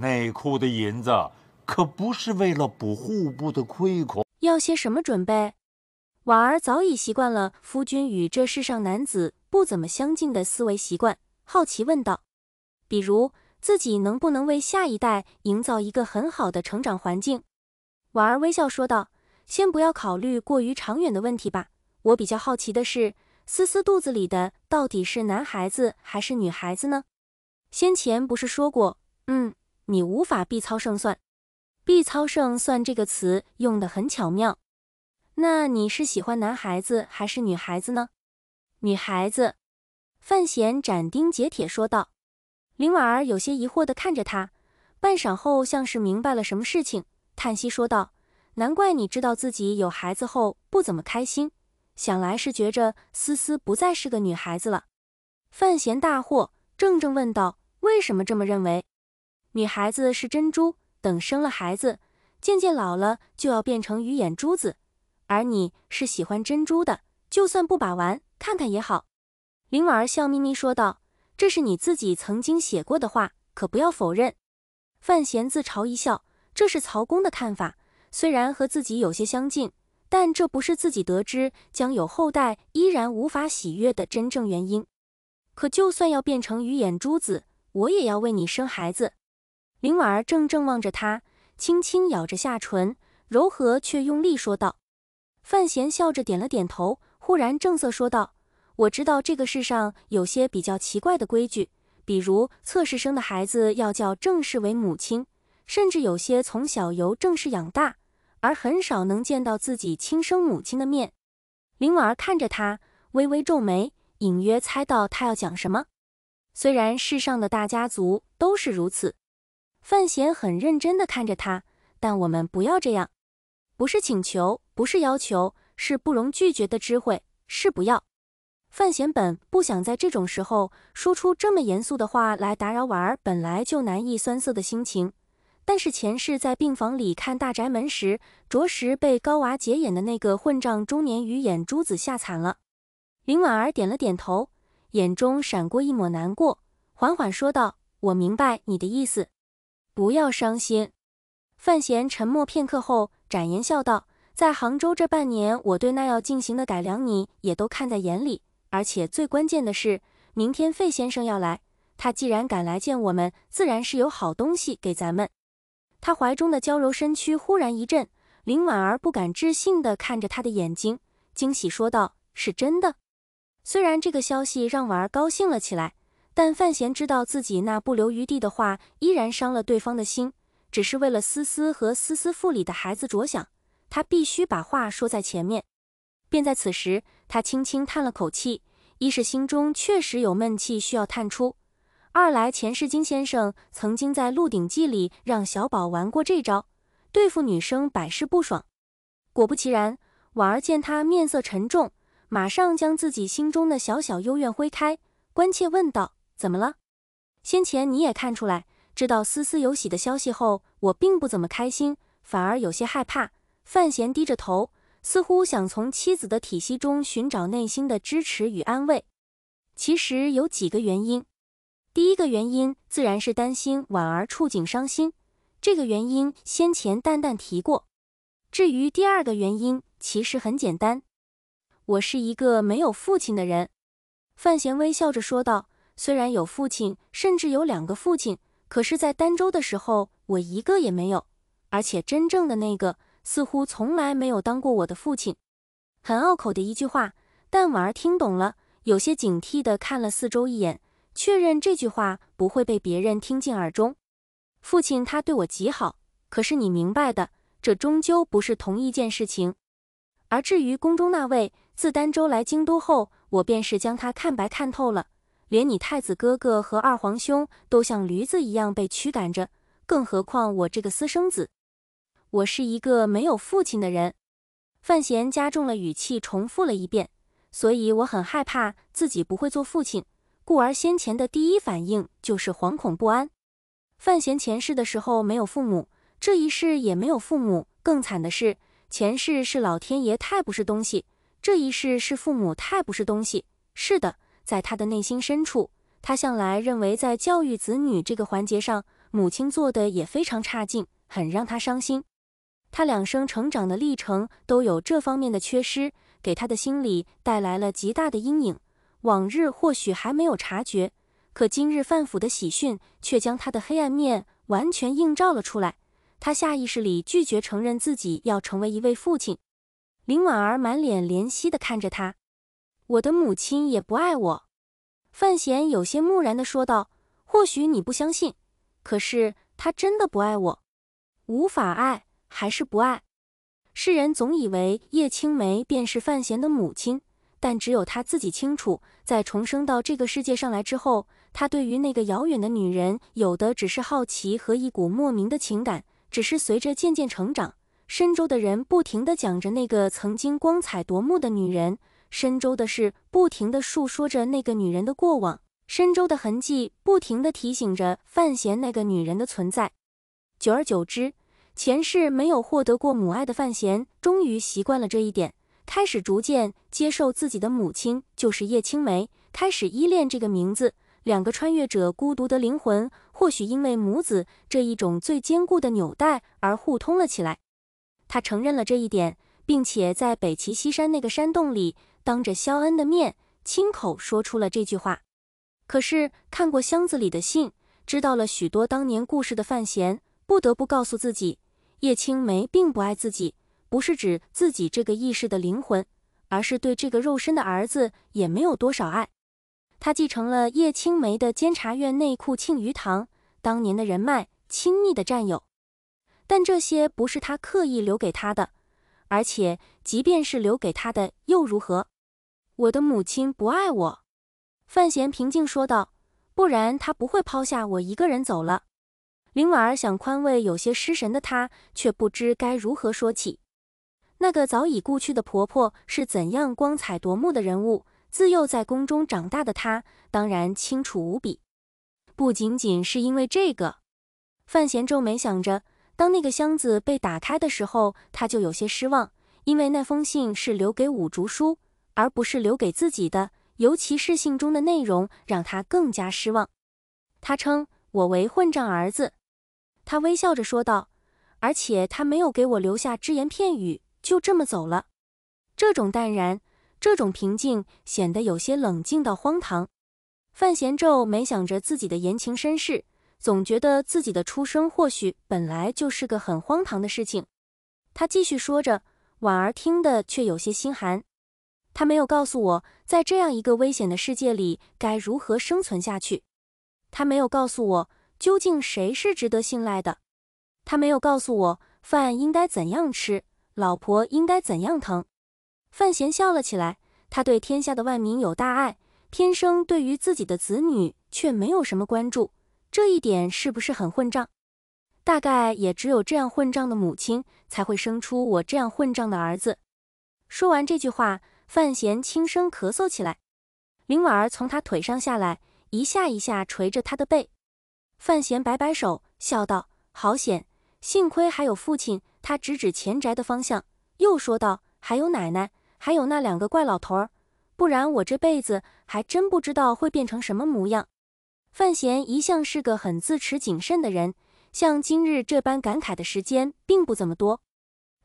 内库的银子可不是为了补户部的亏空，要些什么准备？婉儿早已习惯了夫君与这世上男子不怎么相近的思维习惯，好奇问道：“比如自己能不能为下一代营造一个很好的成长环境？”婉儿微笑说道：“先不要考虑过于长远的问题吧。我比较好奇的是，思思肚子里的到底是男孩子还是女孩子呢？先前不是说过，嗯。”你无法必操胜算，必操胜算这个词用得很巧妙。那你是喜欢男孩子还是女孩子呢？女孩子，范闲斩钉截铁说道。林婉儿有些疑惑地看着他，半晌后像是明白了什么事情，叹息说道：“难怪你知道自己有孩子后不怎么开心，想来是觉着思思不再是个女孩子了。”范闲大惑，怔怔问道：“为什么这么认为？”女孩子是珍珠，等生了孩子，渐渐老了就要变成鱼眼珠子。而你是喜欢珍珠的，就算不把玩，看看也好。林婉儿笑眯眯说道：“这是你自己曾经写过的话，可不要否认。”范闲自嘲一笑：“这是曹公的看法，虽然和自己有些相近，但这不是自己得知将有后代依然无法喜悦的真正原因。可就算要变成鱼眼珠子，我也要为你生孩子。”林婉儿怔怔望着他，轻轻咬着下唇，柔和却用力说道。范闲笑着点了点头，忽然正色说道：“我知道这个世上有些比较奇怪的规矩，比如侧室生的孩子要叫正室为母亲，甚至有些从小由正室养大，而很少能见到自己亲生母亲的面。”林婉儿看着他，微微皱眉，隐约猜到他要讲什么。虽然世上的大家族都是如此。范闲很认真地看着他，但我们不要这样，不是请求，不是要求，是不容拒绝的知会，是不要。范闲本不想在这种时候说出这么严肃的话来打扰婉儿本来就难抑酸涩的心情，但是前世在病房里看《大宅门》时，着实被高娃姐演的那个混账中年鱼眼珠子吓惨了。林婉儿点了点头，眼中闪过一抹难过，缓缓说道：“我明白你的意思。”不要伤心。范闲沉默片刻后，展颜笑道：“在杭州这半年，我对那要进行的改良，你也都看在眼里。而且最关键的是，明天费先生要来，他既然敢来见我们，自然是有好东西给咱们。”他怀中的娇柔身躯忽然一震，林婉儿不敢置信的看着他的眼睛，惊喜说道：“是真的？”虽然这个消息让婉儿高兴了起来。但范闲知道自己那不留余地的话依然伤了对方的心，只是为了思思和思思腹里的孩子着想，他必须把话说在前面。便在此时，他轻轻叹了口气，一是心中确实有闷气需要叹出，二来前世金先生曾经在《鹿鼎记》里让小宝玩过这招，对付女生百试不爽。果不其然，婉儿见他面色沉重，马上将自己心中的小小幽怨挥开，关切问道。怎么了？先前你也看出来，知道思思有喜的消息后，我并不怎么开心，反而有些害怕。范闲低着头，似乎想从妻子的体系中寻找内心的支持与安慰。其实有几个原因，第一个原因自然是担心婉儿触景伤心，这个原因先前淡淡提过。至于第二个原因，其实很简单，我是一个没有父亲的人。范闲微笑着说道。虽然有父亲，甚至有两个父亲，可是，在儋州的时候，我一个也没有。而且，真正的那个似乎从来没有当过我的父亲。很拗口的一句话，但婉儿听懂了，有些警惕地看了四周一眼，确认这句话不会被别人听进耳中。父亲他对我极好，可是你明白的，这终究不是同一件事情。而至于宫中那位，自儋州来京都后，我便是将他看白看透了。连你太子哥哥和二皇兄都像驴子一样被驱赶着，更何况我这个私生子？我是一个没有父亲的人。范闲加重了语气，重复了一遍。所以我很害怕自己不会做父亲，故而先前的第一反应就是惶恐不安。范闲前世的时候没有父母，这一世也没有父母。更惨的是，前世是老天爷太不是东西，这一世是父母太不是东西。是的。在他的内心深处，他向来认为在教育子女这个环节上，母亲做的也非常差劲，很让他伤心。他两生成长的历程都有这方面的缺失，给他的心理带来了极大的阴影。往日或许还没有察觉，可今日范府的喜讯却将他的黑暗面完全映照了出来。他下意识里拒绝承认自己要成为一位父亲。林婉儿满脸怜惜地看着他。我的母亲也不爱我，范闲有些木然地说道：“或许你不相信，可是她真的不爱我，无法爱还是不爱？”世人总以为叶青梅便是范闲的母亲，但只有他自己清楚，在重生到这个世界上来之后，他对于那个遥远的女人，有的只是好奇和一股莫名的情感。只是随着渐渐成长，深州的人不停地讲着那个曾经光彩夺目的女人。深州的事不停地述说着那个女人的过往，深州的痕迹不停地提醒着范闲那个女人的存在。久而久之，前世没有获得过母爱的范闲，终于习惯了这一点，开始逐渐接受自己的母亲就是叶青梅，开始依恋这个名字。两个穿越者孤独的灵魂，或许因为母子这一种最坚固的纽带而互通了起来。他承认了这一点。并且在北齐西山那个山洞里，当着肖恩的面，亲口说出了这句话。可是看过箱子里的信，知道了许多当年故事的范闲，不得不告诉自己，叶青梅并不爱自己，不是指自己这个意识的灵魂，而是对这个肉身的儿子也没有多少爱。他继承了叶青梅的监察院内库庆余堂当年的人脉、亲密的战友，但这些不是他刻意留给他的。而且，即便是留给他的又如何？我的母亲不爱我。”范闲平静说道，“不然她不会抛下我一个人走了。”林婉儿想宽慰有些失神的他，却不知该如何说起。那个早已故去的婆婆是怎样光彩夺目的人物，自幼在宫中长大的她当然清楚无比。不仅仅是因为这个，范闲皱眉想着。当那个箱子被打开的时候，他就有些失望，因为那封信是留给五竹叔，而不是留给自己的。尤其是信中的内容，让他更加失望。他称我为混账儿子，他微笑着说道。而且他没有给我留下只言片语，就这么走了。这种淡然，这种平静，显得有些冷静到荒唐。范闲皱眉，想着自己的言情身世。总觉得自己的出生或许本来就是个很荒唐的事情。他继续说着，婉儿听得却有些心寒。他没有告诉我，在这样一个危险的世界里该如何生存下去。他没有告诉我，究竟谁是值得信赖的。他没有告诉我，饭应该怎样吃，老婆应该怎样疼。范闲笑了起来，他对天下的万民有大爱，天生对于自己的子女却没有什么关注。这一点是不是很混账？大概也只有这样混账的母亲，才会生出我这样混账的儿子。说完这句话，范闲轻声咳嗽起来。林婉儿从他腿上下来，一下一下捶着他的背。范闲摆摆手，笑道：“好险，幸亏还有父亲。”他指指前宅的方向，又说道：“还有奶奶，还有那两个怪老头儿，不然我这辈子还真不知道会变成什么模样。”范闲一向是个很自持谨慎的人，像今日这般感慨的时间并不怎么多。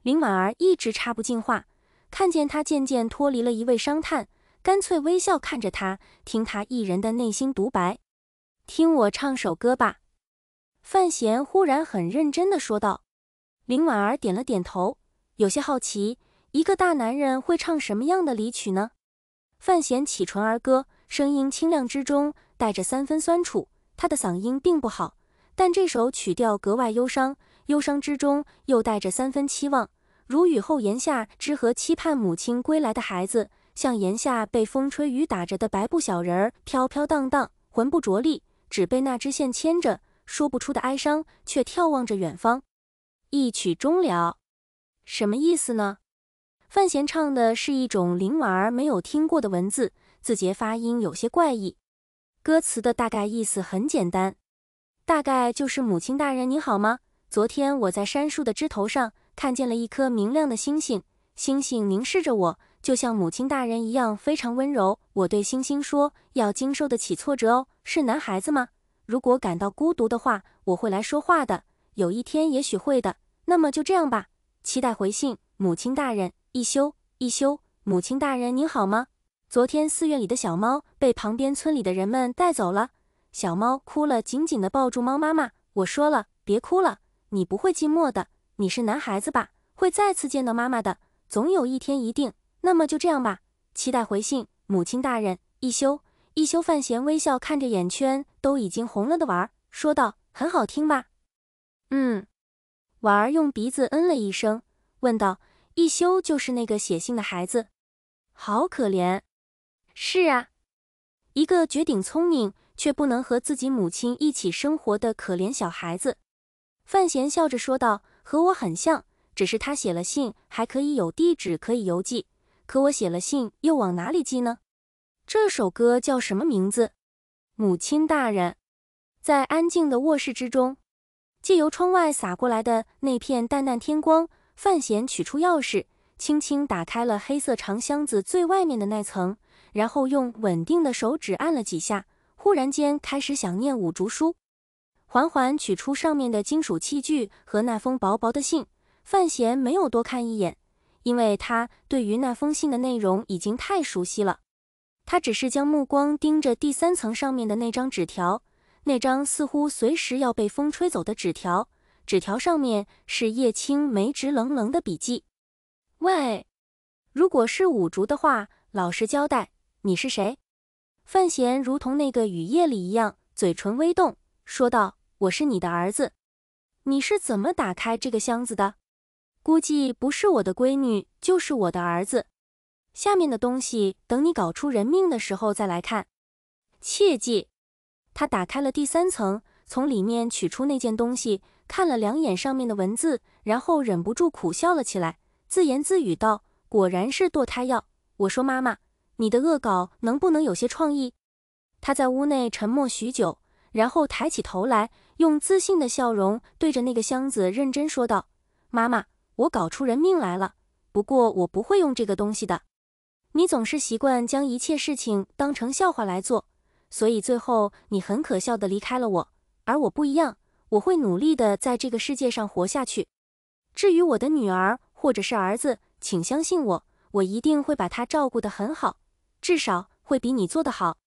林婉儿一直插不进话，看见他渐渐脱离了一位商探，干脆微笑看着他，听他一人的内心独白。听我唱首歌吧，范闲忽然很认真地说道。林婉儿点了点头，有些好奇，一个大男人会唱什么样的离曲呢？范闲起唇而歌，声音清亮之中。带着三分酸楚，他的嗓音并不好，但这首曲调格外忧伤，忧伤之中又带着三分期望。如雨后檐下，之和期盼母亲归来的孩子，像檐下被风吹雨打着的白布小人儿，飘飘荡荡，魂不着力，只被那支线牵着，说不出的哀伤，却眺望着远方。一曲终了，什么意思呢？范闲唱的是一种林婉儿没有听过的文字，字节发音有些怪异。歌词的大概意思很简单，大概就是母亲大人您好吗？昨天我在杉树的枝头上看见了一颗明亮的星星，星星凝视着我，就像母亲大人一样非常温柔。我对星星说，要经受得起挫折哦。是男孩子吗？如果感到孤独的话，我会来说话的，有一天也许会的。那么就这样吧，期待回信，母亲大人一休一休，母亲大人您好吗？昨天寺院里的小猫被旁边村里的人们带走了，小猫哭了，紧紧的抱住猫妈妈。我说了，别哭了，你不会寂寞的，你是男孩子吧，会再次见到妈妈的，总有一天一定。那么就这样吧，期待回信，母亲大人。一休，一休，范闲微笑看着眼圈都已经红了的婉儿，说道：“很好听吧？”嗯。婉儿用鼻子嗯了一声，问道：“一休就是那个写信的孩子？好可怜。”是啊，一个绝顶聪明却不能和自己母亲一起生活的可怜小孩子，范闲笑着说道：“和我很像，只是他写了信还可以有地址可以邮寄，可我写了信又往哪里寄呢？”这首歌叫什么名字？母亲大人，在安静的卧室之中，借由窗外洒过来的那片淡淡天光，范闲取出钥匙。轻轻打开了黑色长箱子最外面的那层，然后用稳定的手指按了几下，忽然间开始想念五竹书。缓缓取出上面的金属器具和那封薄薄的信。范闲没有多看一眼，因为他对于那封信的内容已经太熟悉了。他只是将目光盯着第三层上面的那张纸条，那张似乎随时要被风吹走的纸条。纸条上面是叶青眉直愣愣的笔记。喂，如果是五竹的话，老实交代，你是谁？范闲如同那个雨夜里一样，嘴唇微动，说道：“我是你的儿子。你是怎么打开这个箱子的？估计不是我的闺女，就是我的儿子。下面的东西，等你搞出人命的时候再来看。切记。”他打开了第三层，从里面取出那件东西，看了两眼上面的文字，然后忍不住苦笑了起来。自言自语道：“果然是堕胎药。”我说：“妈妈，你的恶搞能不能有些创意？”他在屋内沉默许久，然后抬起头来，用自信的笑容对着那个箱子认真说道：“妈妈，我搞出人命来了。不过我不会用这个东西的。你总是习惯将一切事情当成笑话来做，所以最后你很可笑的离开了我。而我不一样，我会努力的在这个世界上活下去。至于我的女儿……”或者是儿子，请相信我，我一定会把他照顾得很好，至少会比你做得好。